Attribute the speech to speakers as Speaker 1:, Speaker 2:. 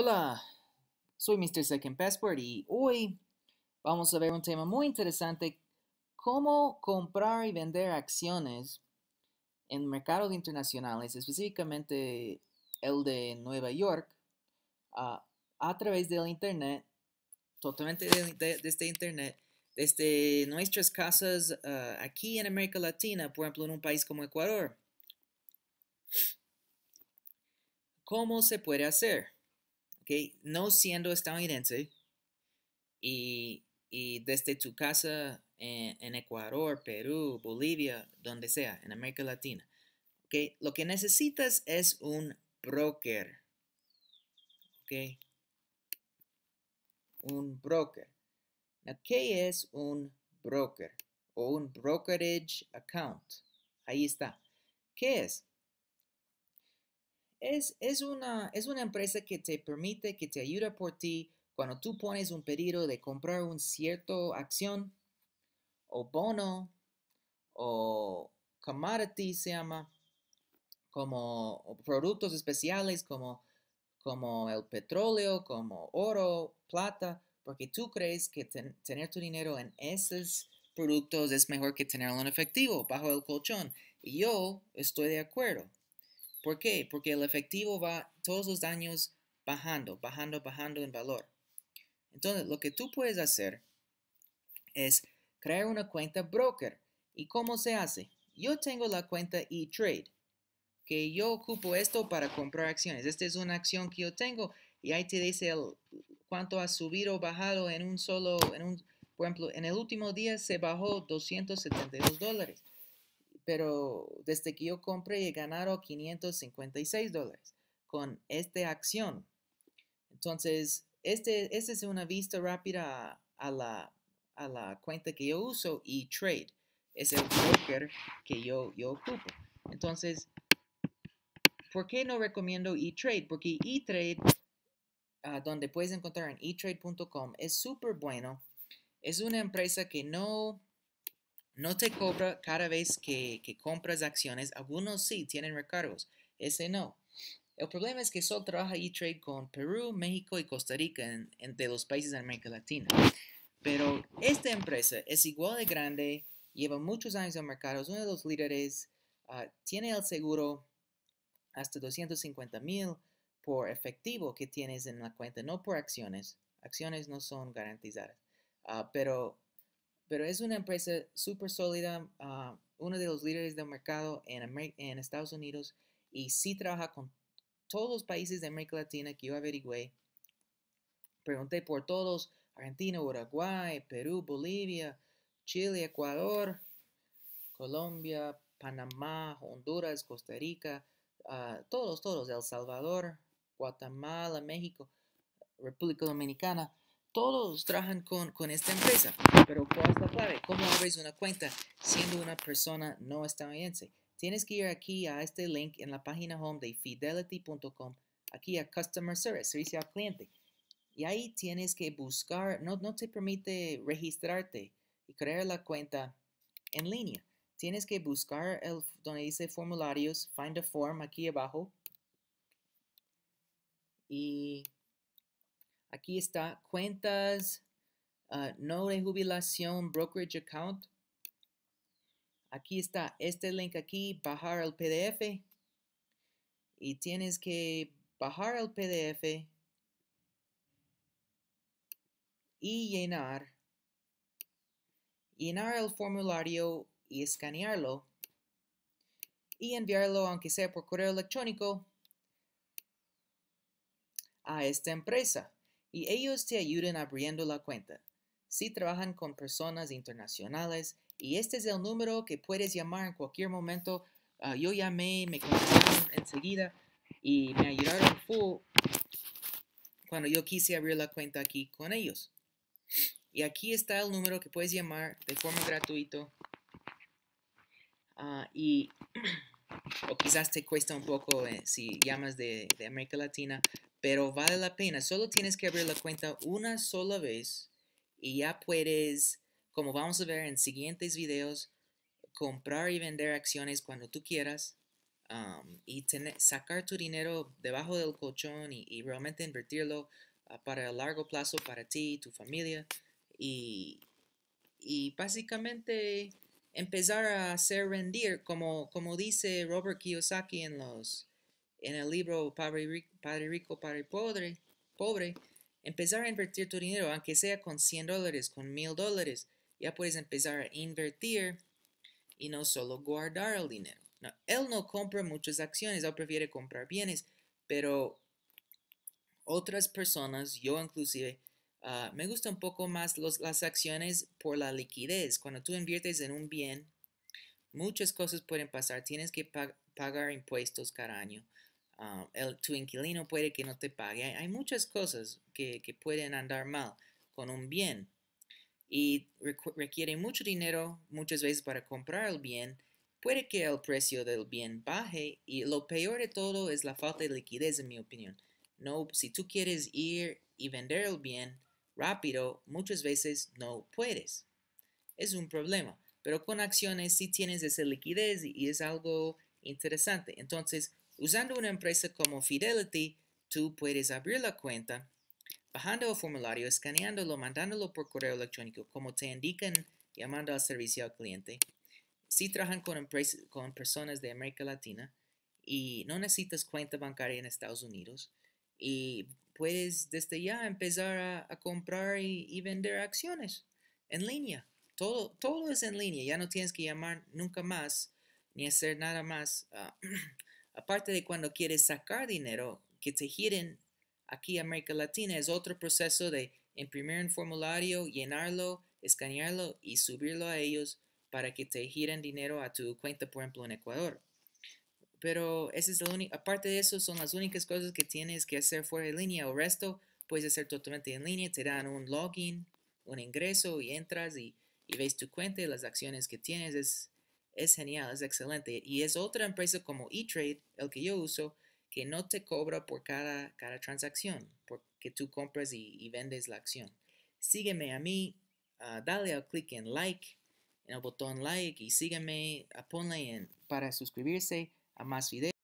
Speaker 1: Hola, soy Mr. Second Passport y hoy vamos a ver un tema muy interesante, cómo comprar y vender acciones en mercados internacionales, específicamente el de Nueva York, ah, a través del Internet, totalmente de, desde este Internet, desde nuestras casas ah, aquí en América Latina, por ejemplo, en un país como Ecuador. ¿Cómo se puede hacer? No siendo estadounidense y, desde tu casa en, Ecuador, Perú, Bolivia, donde sea, en América Latina, Lo que necesitas es un broker, Un broker. ¿Qué es un broker? O un brokerage account. Ahí está. ¿Qué es? es, una, empresa que te permite, que te ayuda por ti cuando tú pones un pedido de comprar un cierto acción o bono o commodity se llama, como productos especiales como, el petróleo, como oro, plata, porque tú crees que tener tu dinero en esos productos es mejor que tenerlo en efectivo, bajo el colchón. Y yo estoy de acuerdo. ¿Por qué? Porque el efectivo va todos los años bajando, bajando, bajando en valor. Entonces, lo que tú puedes hacer es crear una cuenta broker. ¿Y cómo se hace? Yo tengo la cuenta eTrade que yo ocupo esto para comprar acciones. Esta es una acción que yo tengo y ahí te dice cuánto ha subido o bajado en un solo, en un, por ejemplo, en el último día se bajó 272 dólares pero desde que yo compré he ganado 556 dólares con esta acción. Entonces, este, esta es una vista rápida a, la, a la cuenta que yo uso y trade. Es el broker que yo, yo ocupo. Entonces, ¿por qué no recomiendo eTrade? trade Porque eTrade, trade ah, donde puedes encontrar en etrade.com, es súper bueno. Es una empresa que no no te cobra cada vez que, compras acciones. Algunos sí tienen recargos, ese no. El problema es que Sol trabaja y trade con Perú, México y Costa Rica Entre los países de América Latina. Pero esta empresa es igual de grande, lleva muchos años en mercado, es uno de los líderes, ah, tiene el seguro hasta 250 mil por efectivo que tienes en la cuenta, no por acciones. Acciones no son garantizadas. Ah, pero pero es una empresa súper sólida, ah, uno de los líderes del mercado en, Estados Unidos y sí trabaja con todos los países de América Latina que yo averigüé. Pregunté por todos, Argentina, Uruguay, Perú, Bolivia, Chile, Ecuador, Colombia, Panamá, Honduras, Costa Rica, ah, todos, todos, El Salvador, Guatemala, México, República Dominicana todos trabajan con, esta empresa, pero ¿cuál es la clave? ¿Cómo abres una cuenta siendo una persona no estadounidense? Tienes que ir aquí a este link en la página home de fidelity.com, aquí a Customer Service, servicio al cliente. Y ahí tienes que buscar, no, te permite registrarte y crear la cuenta en línea. Tienes que buscar el, donde dice formularios, find a form aquí abajo. Y aquí está cuentas, ah, no de jubilación, brokerage account. Aquí está este link aquí, bajar el PDF. Y tienes que bajar el PDF y llenar. Llenar el formulario y escanearlo. Y enviarlo, aunque sea por correo electrónico, a esta empresa y ellos te ayuden abriendo la cuenta. Si trabajan con personas internacionales y este es el número que puedes llamar en cualquier momento. Ah, yo llamé, me contactaron enseguida y me ayudaron full cuando yo quise abrir la cuenta aquí con ellos. Y aquí está el número que puedes llamar de forma gratuita. Ah, y o quizás te cuesta un poco eh, si llamas de, de América Latina, pero vale la pena. Solo tienes que abrir la cuenta una sola vez y ya puedes, como vamos a ver en siguientes videos, comprar y vender acciones cuando tú quieras y sacar tu dinero debajo del colchón y, realmente invertirlo ah, para largo plazo para ti y tu familia y, básicamente empezar a hacer rendir como, como dice Robert Kiyosaki en los en el libro Padre Rico, Padre, Pobre, Pobre, empezar a invertir tu dinero, aunque sea con 100 dólares, con 1000 dólares. Ya puedes empezar a invertir y no solo guardar el dinero. él no compra muchas acciones, él prefiere comprar bienes, pero otras personas, yo inclusive, ah, me gustan un poco más las acciones por la liquidez. Cuando tú inviertes en un bien, muchas cosas pueden pasar. Tienes que pagar impuestos cada año. Ah, el, tu inquilino puede que no te pague. Hay, muchas cosas que, pueden andar mal con un bien y requiere mucho dinero muchas veces para comprar el bien. Puede que el precio del bien baje y lo peor de todo es la falta de liquidez, en mi opinión. No, si tú quieres ir y vender el bien rápido, muchas veces no puedes. Es un problema. Pero con acciones sí tienes esa liquidez y es algo interesante. Entonces, Usando una empresa como Fidelity, tú puedes abrir la cuenta bajando el formulario, escaneándolo, mandándolo por correo electrónico, como te indican, llamando al servicio al cliente. Si trabajan con, con personas de América Latina y no necesitas cuenta bancaria en Estados Unidos, y puedes desde ya empezar a, comprar y, vender acciones en línea. Todo, todo es en línea, ya no tienes que llamar nunca más ni hacer nada más. Ah, aparte de cuando quieres sacar dinero, que te giren aquí en América Latina es otro proceso de imprimir un formulario, llenarlo, escanearlo y subirlo a ellos para que te giren dinero a tu cuenta, por ejemplo, en Ecuador. Pero ese es aparte de eso, son las únicas cosas que tienes que hacer fuera de línea. El resto, puedes hacer totalmente en línea, te dan un login, un ingreso y entras y, ves tu cuenta y las acciones que tienes. Es, es genial, es excelente. Y es otra empresa como E-Trade, el que yo uso, que no te cobra por cada, cada transacción, porque tú compras y, vendes la acción. Sígueme a mí, ah, dale al clic en like, en el botón like y sígueme, ah, ponle en, para suscribirse a más videos.